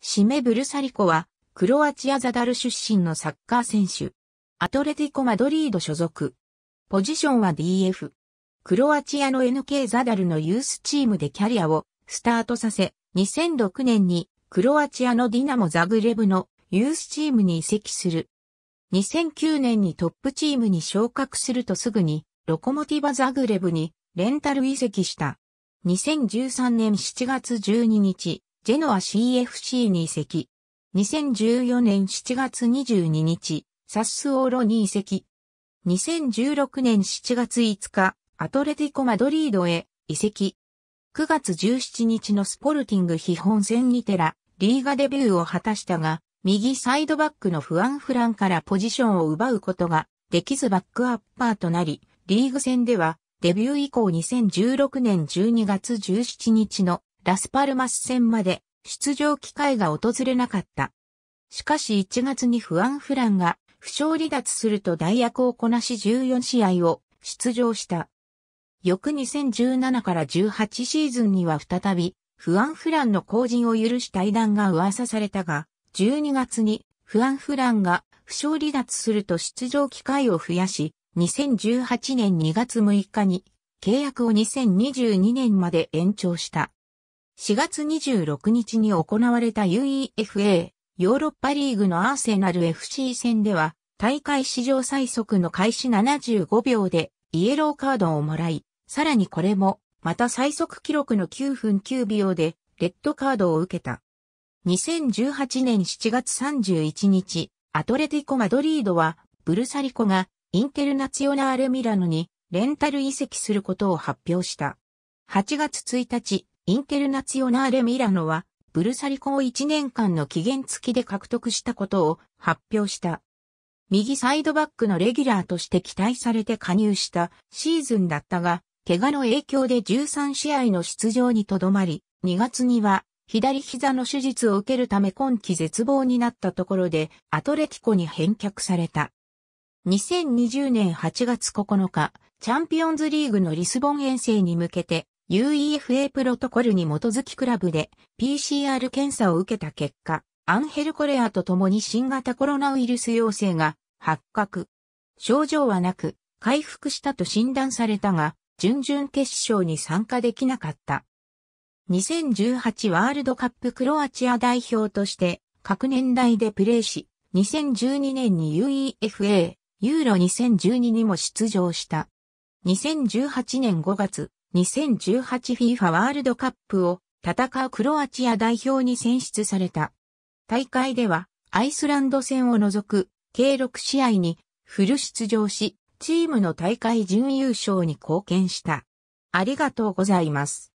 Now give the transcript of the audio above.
シメ・ブルサリコは、クロアチアザダル出身のサッカー選手。アトレティコ・マドリード所属。ポジションは DF。クロアチアの NK ザダルのユースチームでキャリアをスタートさせ、2006年にクロアチアのディナモ・ザグレブのユースチームに移籍する。2009年にトップチームに昇格するとすぐに、ロコモティバ・ザグレブにレンタル移籍した。2013年7月12日、ジェノア CFC に移籍。2014年7月22日、サッスオーロに移籍。2016年7月5日、アトレティコ・マドリードへ移籍。9月17日のスポルティング基本戦にてら、リーガデビューを果たしたが、右サイドバックのフアン・フランからポジションを奪うことができずバックアッパーとなり、リーグ戦ではデビュー以降2016年12月17日のラスパルマス戦まで出場機会が訪れなかった。しかし1月にフアン・フランが負傷離脱すると代役をこなし14試合を出場した。翌2017から18シーズンには再びフアン・フランの後陣を許した対談が噂されたが、12月にフアン・フランが負傷離脱すると出場機会を増やし、2018年2月6日に契約を2022年まで延長した。4月26日に行われた UEFA ヨーロッパリーグのアーセナル FC 戦では大会史上最速の開始75秒でイエローカードをもらい、さらにこれもまた最速記録の9分9秒でレッドカードを受けた。2018年7月31日、アトレティコ・マドリードはブルサリコがインテルナツヨナーレ・ミラノにレンタル移籍することを発表した。8月1日、インテルナツオナーレ・ミラノは、ブルサリコを1年間の期限付きで獲得したことを発表した。右サイドバックのレギュラーとして期待されて加入したシーズンだったが、怪我の影響で13試合の出場にとどまり、2月には左膝の手術を受けるため今季絶望になったところでアトレティコに返却された。2020年8月9日、チャンピオンズリーグのリスボン遠征に向けて UEFA プロトコルに基づきクラブで PCR 検査を受けた結果、アンヘル・コレアと共に新型コロナウイルス陽性が発覚。症状はなく、回復したと診断されたが、準々決勝に参加できなかった。2018ワールドカップクロアチア代表として各年代でプレーし、2012年に UEFA、ユーロ2012にも出場した。2018年5月、2018FIFA ワールドカップを戦うクロアチア代表に選出された。大会ではアイスランド戦を除く計6試合にフル出場し、チームの大会準優勝に貢献した。ありがとうございます。